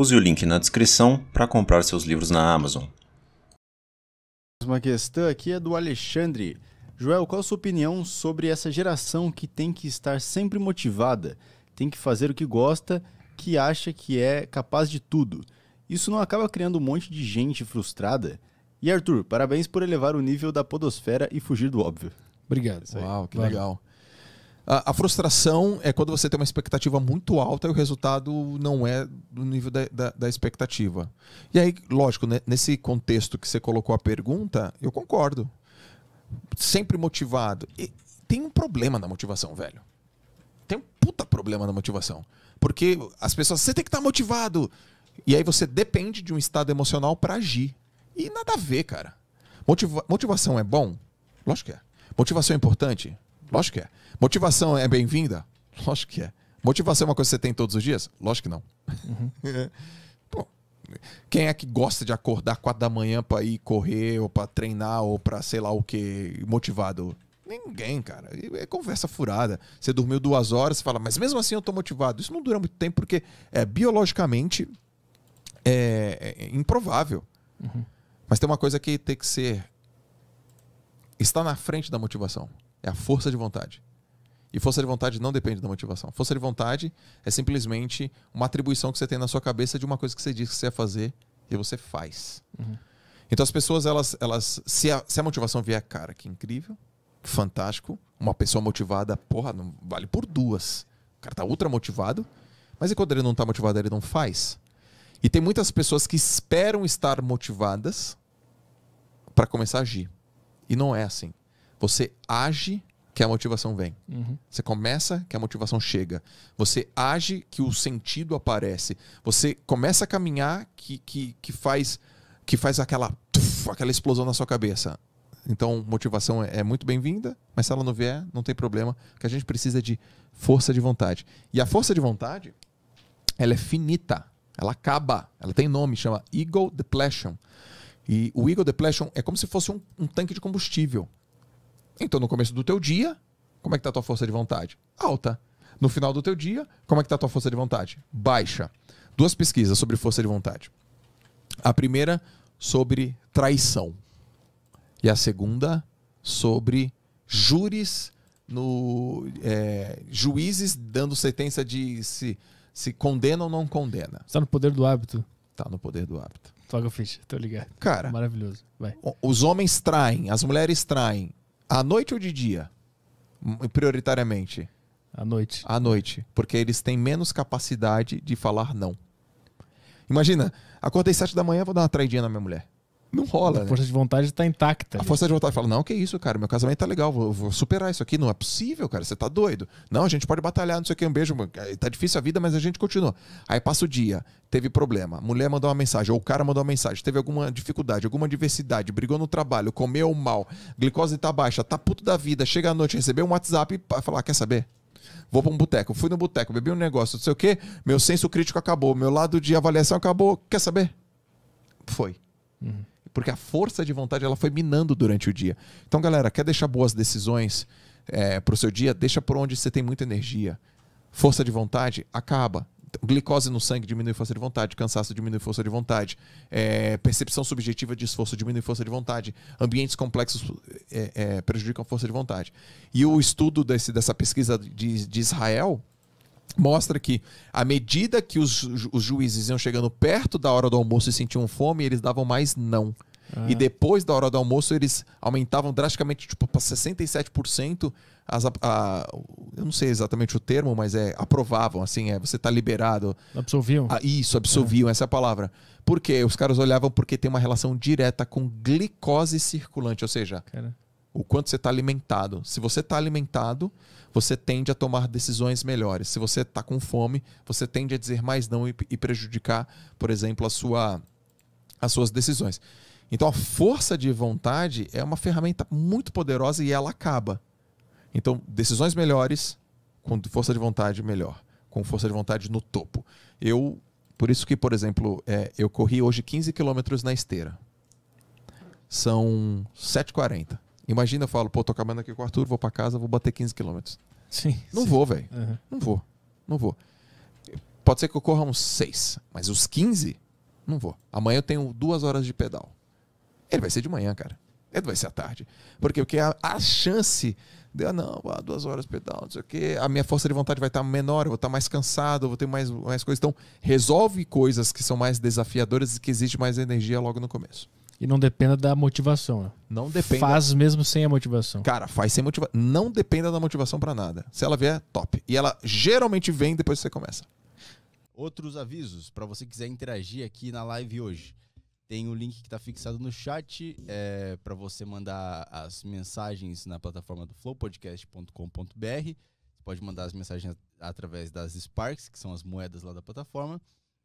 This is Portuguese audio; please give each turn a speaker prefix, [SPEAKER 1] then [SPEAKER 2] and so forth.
[SPEAKER 1] Use o link na descrição para comprar seus livros na Amazon. Uma questão aqui é do Alexandre. Joel, qual a sua opinião sobre essa geração que tem que estar sempre motivada, tem que fazer o que gosta, que acha que é capaz de tudo? Isso não acaba criando um monte de gente frustrada? E Arthur, parabéns por elevar o nível da podosfera e fugir do óbvio. Obrigado. Uau,
[SPEAKER 2] que legal. A, frustração é quando você tem uma expectativa muito alta e o resultado não é do nível da, da, da expectativa. E aí, lógico, né, nesse contexto que você colocou a pergunta, eu concordo. Sempre motivado. E tem um problema na motivação, velho. Tem um puta problema na motivação. Porque as pessoas, você tem que estar tá motivado. E aí você depende de um estado emocional para agir. E nada a ver, cara. Motiva... motivação é bom? Lógico que é. Motivação é importante? Lógico que é. Motivação é bem-vinda? Lógico que é. Motivação é uma coisa que você tem todos os dias? Lógico que não. Uhum. Pô, quem é que gosta de acordar quatro da manhã para ir correr ou para treinar ou para sei lá o que motivado? Ninguém, cara. É conversa furada. Você dormiu duas horas, fala, mas mesmo assim eu tô motivado. Isso não dura muito tempo porque é biologicamente é, é improvável. Uhum. Mas tem uma coisa que tem que ser está na frente da motivação. É a força de vontade. E força de vontade não depende da motivação. Força de vontade é simplesmente uma atribuição que você tem na sua cabeça de uma coisa que você diz que você ia fazer e você faz. Uhum. Então as pessoas, elas, elas se, a, se a motivação vier, cara, que incrível, fantástico, uma pessoa motivada, porra, não vale por duas. O cara tá ultra motivado, mas quando ele não tá motivado, ele não faz. E tem muitas pessoas que esperam estar motivadas para começar a agir. E não é assim. Você age que a motivação vem. Uhum. Você começa que a motivação chega. Você age que o sentido aparece. Você começa a caminhar que, que, que faz que faz aquela aquela explosão na sua cabeça. Então, motivação é, é muito bem-vinda, mas se ela não vier, não tem problema, que a gente precisa de força de vontade. E a força de vontade, ela é finita, ela acaba, ela tem nome, chama Eagle Depletion. E o Eagle Depletion é como se fosse um, um tanque de combustível. Então, no começo do teu dia, como é que tá a tua força de vontade? Alta. No final do teu dia, como é que tá a tua força de vontade? Baixa. Duas pesquisas sobre força de vontade. A primeira sobre traição. E a segunda sobre júris no é, juízes dando sentença de se se condena ou não condena. Está no poder do hábito. Tá no poder do hábito. Toca ficha, tô ligado. Cara.
[SPEAKER 1] Maravilhoso. Vai.
[SPEAKER 2] Os homens traem, as mulheres traem. À noite ou de dia? Prioritariamente. À noite. À noite. Porque eles têm menos capacidade de falar não. Imagina, acordei sete da manhã, vou dar uma traidinha na minha mulher. Não rola. A força né? de vontade está intacta. A ali. força de vontade fala: não, que isso, cara, meu casamento tá legal, vou, vou, superar isso aqui, não é possível, cara, você tá doido. Não, a gente pode batalhar, não sei o que, um beijo, eh, tá difícil a vida, mas a gente continua. Aí passa o dia, teve problema, mulher mandou uma mensagem, ou o cara mandou uma mensagem, teve alguma dificuldade, alguma diversidade, brigou no trabalho, comeu mal, glicose tá baixa, tá puto da vida, chega à noite, recebeu um WhatsApp e falar: ah, quer saber? Vou para um boteco, fui no boteco, bebi um negócio, não sei o que, meu senso crítico acabou, meu lado de avaliação acabou, quer saber? Foi. Uhum. Porque a força de vontade ela foi minando durante o dia. Então, galera, quer deixar boas decisões é, para o seu dia? Deixa por onde você tem muita energia. Força de vontade acaba. Então, glicose no sangue diminui força de vontade, cansaço diminui força de vontade, é, percepção subjetiva de esforço diminui força de vontade, ambientes complexos é, é prejudicam força de vontade. E o estudo desse, dessa pesquisa de, de Israel mostra que à medida que os, ju os juízes iam chegando perto da hora do almoço e sentiam fome, eles davam mais não. Ah. E é. depois da hora do almoço, eles aumentavam drasticamente, tipo, para 67%. As, a, a, eu não sei exatamente o termo, mas é aprovavam, assim, é, você está liberado. Absolviam. Ah, isso, absolviam, é. essa é a palavra. Por quê? Os caras olhavam porque tem uma relação direta com glicose circulante, ou seja, Cara o quanto você está alimentado. Se você está alimentado, você tende a tomar decisões melhores. Se você está com fome, você tende a dizer mais não e, e prejudicar, por exemplo, a sua, as suas decisões. Então, a força de vontade é uma ferramenta muito poderosa e ela acaba. Então, decisões melhores com força de vontade melhor, com força de vontade no topo. Eu, por isso que, por exemplo, é, eu corri hoje 15 quilômetros na esteira. São 7h40. Imagina, eu falo, pô, tô acabando aqui com o Arthur, vou para casa, vou bater 15 quilômetros. Sim. Não sim. vou, velho. Uhum. Não vou. Não vou. Pode ser que eu corra uns 6, mas os 15, não vou. Amanhã eu tenho duas horas de pedal. Ele vai ser de manhã, cara. Ele vai ser à tarde. Por quê? Porque é a, a chance de, ah, não, ah, duas horas de pedal, não sei o quê, a minha força de vontade vai estar tá menor, eu vou estar tá mais cansado, eu vou ter mais, mais coisas. Então, resolve coisas que são mais desafiadoras e que exigem mais energia logo no começo. E não
[SPEAKER 1] dependa da motivação. Né?
[SPEAKER 2] Não depende. Faz
[SPEAKER 1] mesmo sem a motivação.
[SPEAKER 2] Cara, faz sem motivação. Não dependa da motivação para nada. Se ela vier, top. E ela geralmente vem depois que você começa.
[SPEAKER 1] Outros avisos, para você quiser interagir aqui na live hoje. Tem o link que está fixado no chat é, para você mandar as mensagens na plataforma do flowpodcast.com.br. Você pode mandar as mensagens através das Sparks, que são as moedas lá da plataforma.